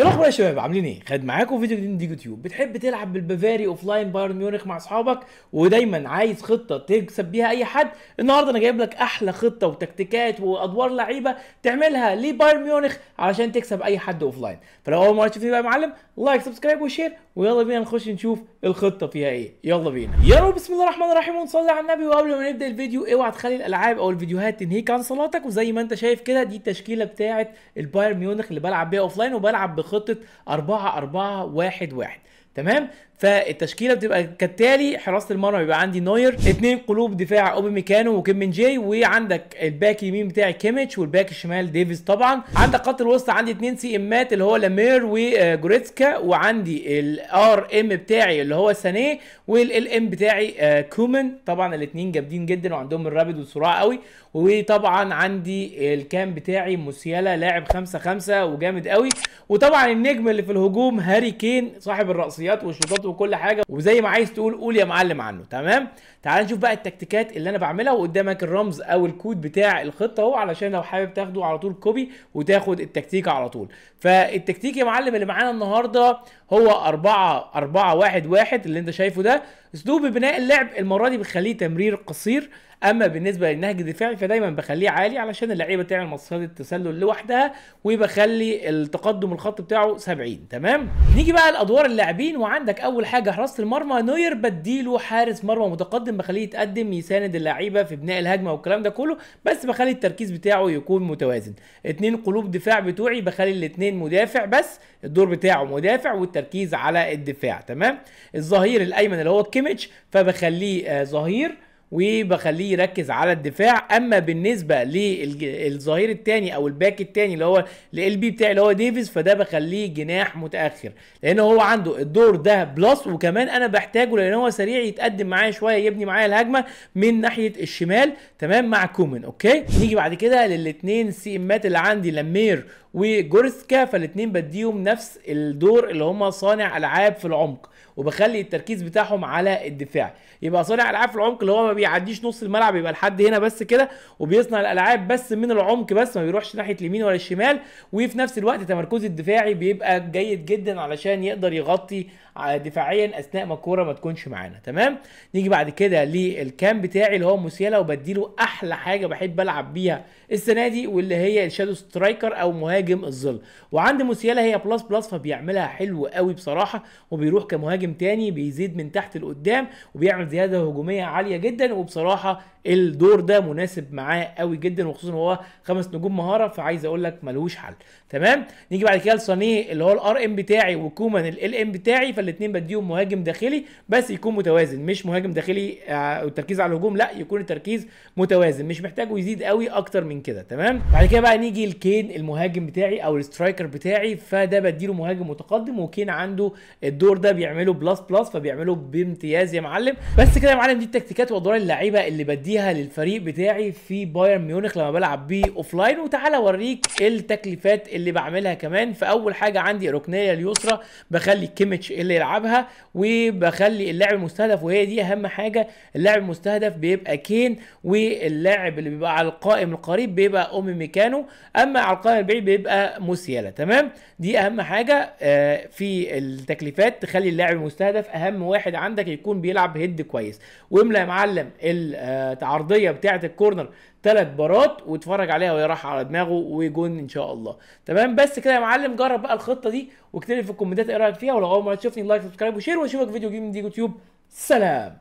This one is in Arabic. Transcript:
ايه الاخبار يا شباب عاملين ايه خد معاكم فيديو جديد من ديجو تيوب بتحب تلعب بالبافاري اوف لاين بايرن ميونخ مع اصحابك ودايما عايز خطه تكسب بيها اي حد النهارده انا جايب لك احلى خطه وتكتيكات وادوار لعيبه تعملها لبايرن ميونخ علشان تكسب اي حد اوف لاين فلو اول مره تشوفني بقى يا معلم لايك سبسكرايب وشير ويلا بينا نخش نشوف الخطه فيها ايه يلا بينا يا رب بسم الله الرحمن الرحيم ونصلي على النبي وقبل ما نبدا الفيديو اوعى تخلي الالعاب او الفيديوهات تنهيك عن صلاتك وزي ما انت شايف كده دي التشكيله بتاعه البايرن ميونخ اللي بلعب بيها اوف لاين وبلعب خطه 4 4 1 1 تمام فالتشكيله بتبقى كالتالي حراسه المرمى بيبقى عندي نوير اثنين قلوب دفاع اوبي ميكانو وكيم من جاي وعندك الباك اليمين بتاعي كيميتش والباك الشمال ديفيز طبعا عندك خط الوسط عندي اثنين سي امات اللي هو لامير وجوريتسكا وعندي الار ام بتاعي اللي هو سانيه والال ام بتاعي آه، كومن طبعا الاثنين جامدين جدا وعندهم الرابد والسرعه قوي وطبعا عندي الكام بتاعي موسيالا لاعب 5 5 وجامد قوي وطبعا النجم اللي في الهجوم هاري كين صاحب الرأس الشخصيات والشوطات وكل حاجه وزي ما عايز تقول قول يا معلم عنه تمام تعال نشوف بقى التكتيكات اللي انا بعملها وقدامك الرمز او الكود بتاع الخطه اهو علشان لو حابب تاخده على طول كوبي وتاخد التكتيك على طول فالتكتيك يا معلم اللي معانا النهارده هو 4 4 1 1 اللي انت شايفه ده اسلوب بناء اللعب المره دي بخليه تمرير قصير اما بالنسبه للنهج الدفاعي فدايما بخليه عالي علشان اللعيبه تعمل مصيده التسلل لوحدها وبخلي التقدم الخط بتاعه 70 تمام نيجي بقى لادوار اللاعبين وعندك اول حاجه حراسه المرمى نوير بديله حارس مرمى متقدم بخليه يتقدم يساند اللعيبه في بناء الهجمه والكلام ده كله بس بخلي التركيز بتاعه يكون متوازن اتنين قلوب دفاع بتوعي بخلي الاثنين مدافع بس الدور بتاعه مدافع والتركيز على الدفاع تمام الظهير الايمن اللي هو كيميتش فبخليه آه، ظهير آه وبخليه يركز على الدفاع اما بالنسبه للظهير الثاني او الباك الثاني اللي هو ال بي بتاعي اللي هو ديفيز فده بخليه جناح متاخر لان هو عنده الدور ده بلس وكمان انا بحتاجه لان هو سريع يتقدم معايا شويه يبني معايا الهجمه من ناحيه الشمال تمام مع كومن اوكي نيجي بعد كده للاثنين سي امات اللي عندي لمير وجورسكا فالاثنين بديهم نفس الدور اللي هم صانع العاب في العمق وبخلي التركيز بتاعهم على الدفاع يبقى صانع العاب في العمق اللي هو ما بيعديش نص الملعب يبقى لحد هنا بس كده وبيصنع الالعاب بس من العمق بس ما بيروحش ناحيه اليمين ولا الشمال وفي نفس الوقت تمركزه الدفاعي بيبقى جيد جدا علشان يقدر يغطي دفاعيا اثناء ما الكوره ما تكونش معانا تمام نيجي بعد كده للكام بتاعي اللي هو موسيالا وبديله احلى حاجه بحب العب بيها السنه دي واللي هي الشادو سترايكر او مهاجم الظل وعند موسيالا هي بلس بلس فبيعملها حلو قوي بصراحه وبيروح كمهاجم مهاجم تاني بيزيد من تحت لقدام وبيعمل زياده هجوميه عاليه جدا وبصراحه الدور ده مناسب معاه قوي جدا وخصوصا هو خمس نجوم مهاره فعايز اقول لك ملوش حل تمام نيجي بعد كده لسانيه اللي هو الار ام بتاعي وكومان ال ام بتاعي فالاثنين بديهم مهاجم داخلي بس يكون متوازن مش مهاجم داخلي آه، والتركيز على الهجوم لا يكون التركيز متوازن مش محتاجه يزيد قوي اكتر من كده تمام بعد كده بقى نيجي لكين المهاجم بتاعي او السترايكر بتاعي فده بديله مهاجم متقدم وكين عنده الدور ده بيعمله بلس بلس فبيعمله بامتياز يا معلم بس كده يا معلم دي التكتيكات وادوار اللعيبه اللي بدي هديها للفريق بتاعي في بايرن ميونخ لما بلعب بيه اوف لاين وتعالى اوريك التكليفات اللي بعملها كمان فاول حاجه عندي ركنيه اليسرى بخلي كيميتش اللي يلعبها وبخلي اللاعب المستهدف وهي دي اهم حاجه اللاعب المستهدف بيبقى كين واللاعب اللي بيبقى على القائم القريب بيبقى اومي ميكانو اما على القائم البعيد بيبقى موسيالا تمام دي اهم حاجه آه، في التكليفات تخلي اللاعب المستهدف اهم واحد عندك يكون بيلعب هيد كويس واملى يا معلم آه، عرضيه بتاعه الكورنر ثلاث بارات واتفرج عليها وهي رايحه على دماغه ويجون ان شاء الله تمام بس كده يا معلم جرب بقى الخطه دي واكتب لي في الكومنتات ايه رايك فيها ولو اول مره تشوفني لايك سبسكرايب وشير واشوفك فيديو جديد من دي يوتيوب سلام